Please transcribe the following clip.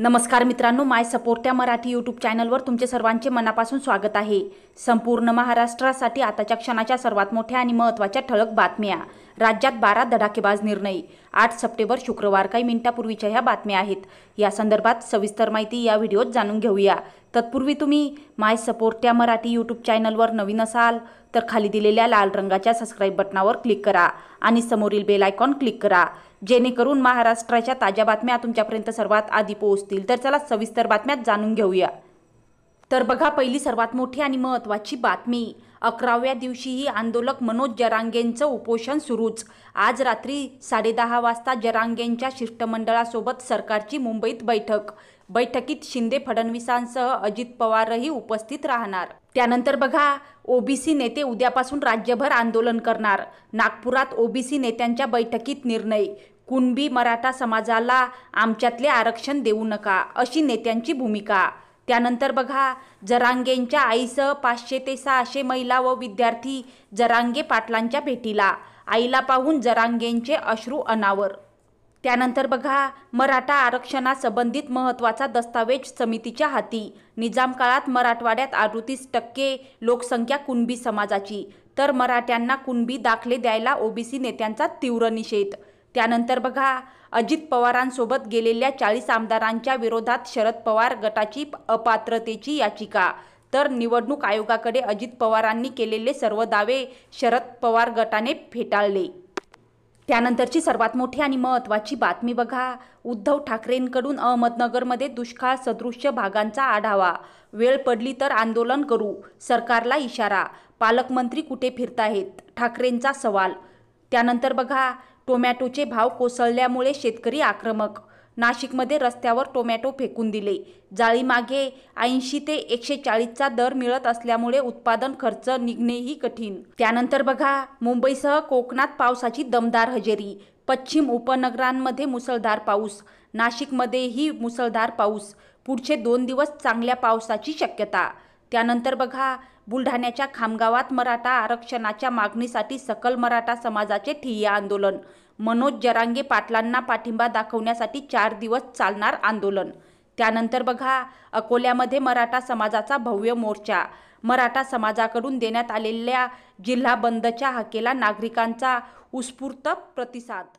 नमस्कार मित्रांनो माय सपोर्ट त्या मराठी यूट्यूब चॅनलवर तुमचे सर्वांचे मनापासून स्वागत आहे संपूर्ण महाराष्ट्रासाठी आताच्या क्षणाच्या सर्वात मोठ्या आणि महत्त्वाच्या ठळक बातम्या राज्यात बारा धडाकेबाज निर्णय आठ सप्टेंबर शुक्रवार काही मिनिटापूर्वीच्या ह्या बातम्या आहेत या संदर्भात सविस्तर माहिती या व्हिडिओत जाणून घेऊया तत्पूर्वी तुम्ही माय सपोर्ट या मराठी यूट्यूब चॅनलवर नवीन असाल तर खाली दिलेल्या लाल रंगाच्या सबस्क्राईब बटनावर क्लिक करा आणि समोरील बेल आयकॉन क्लिक करा जेणेकरून महाराष्ट्राच्या ताज्या बातम्या तुमच्यापर्यंत सर्वात आधी पोहोचतील तर चला सविस्तर बातम्यात जाणून घेऊया तर बघा पहिली सर्वात मोठी आणि महत्त्वाची बातमी अकराव्या दिवशीही आंदोलक मनोज जरांगेंचं उपोषण सुरूच आज रात्री साडेदहा वाजता जरांगेंच्या शिष्टमंडळासोबत सरकारची मुंबईत बैठक बैठकीत शिंदे फडणवीसांसह अजित पवारही उपस्थित राहणार त्यानंतर बघा ओबीसी नेते उद्यापासून राज्यभर आंदोलन करणार नागपुरात ओबीसी नेत्यांच्या बैठकीत निर्णय कुणबी मराठा समाजाला आमच्यातले आरक्षण देऊ नका अशी नेत्यांची भूमिका त्यानंतर बघा जरांगेंच्या आईसह पाचशे ते सहाशे महिला व विद्यार्थी जरांगे पाटलांच्या भेटीला आईला पाहून जरांगेंचे अश्रू अनावर त्यानंतर बघा मराठा आरक्षणासंबंधित महत्त्वाचा दस्तावेज समितीच्या हाती निजाम काळात मराठवाड्यात अडतीस टक्के लोकसंख्या कुणबी समाजाची तर मराठ्यांना कुणबी दाखले द्यायला ओबीसी नेत्यांचा तीव्र निषेध त्यानंतर बघा अजित पवारांसोबत गेलेल्या चाळीस आमदारांच्या विरोधात शरद पवार गटाची अपात्रतेची याचिका तर निवडणूक आयोगाकडे अजित पवारांनी केलेले सर्व दावे शरद पवार गटाने फेटाळले त्यानंतरची सर्वात मोठी आणि महत्त्वाची बातमी बघा उद्धव ठाकरेंकडून अहमदनगरमध्ये दुष्काळ सदृश्य भागांचा आढावा वेळ पडली तर आंदोलन करू सरकारला इशारा पालकमंत्री कुठे फिरताहेत ठाकरेंचा सवाल त्यानंतर बघा टोमॅटोचे भाव कोसळल्यामुळे शेतकरी आक्रमक नाशिकमध्ये रस्त्यावर टोमॅटो फेकून दिले जाळीमागे ऐंशी ते एकशे चाळीसचा दर मिळत असल्यामुळे उत्पादन खर्च निघणेही कठीण त्यानंतर बघा मुंबईसह कोकणात पावसाची दमदार हजेरी पश्चिम उपनगरांमध्ये मुसळधार पाऊस नाशिकमध्येही मुसळधार पाऊस पुढचे दोन दिवस चांगल्या पावसाची शक्यता त्यानंतर बघा बुलढाण्याच्या खामगावात मराठा आरक्षणाच्या मागणीसाठी सकल मराठा समाजाचे ठिय्या आंदोलन मनोज जरांगे पाटलांना पाठिंबा दाखवण्यासाठी चार दिवस चालणार आंदोलन त्यानंतर बघा अकोल्यामध्ये मराठा समाजाचा भव्य मोर्चा मराठा समाजाकडून देण्यात आलेल्या जिल्हा बंदच्या हाकेला नागरिकांचा उत्स्फूर्त प्रतिसाद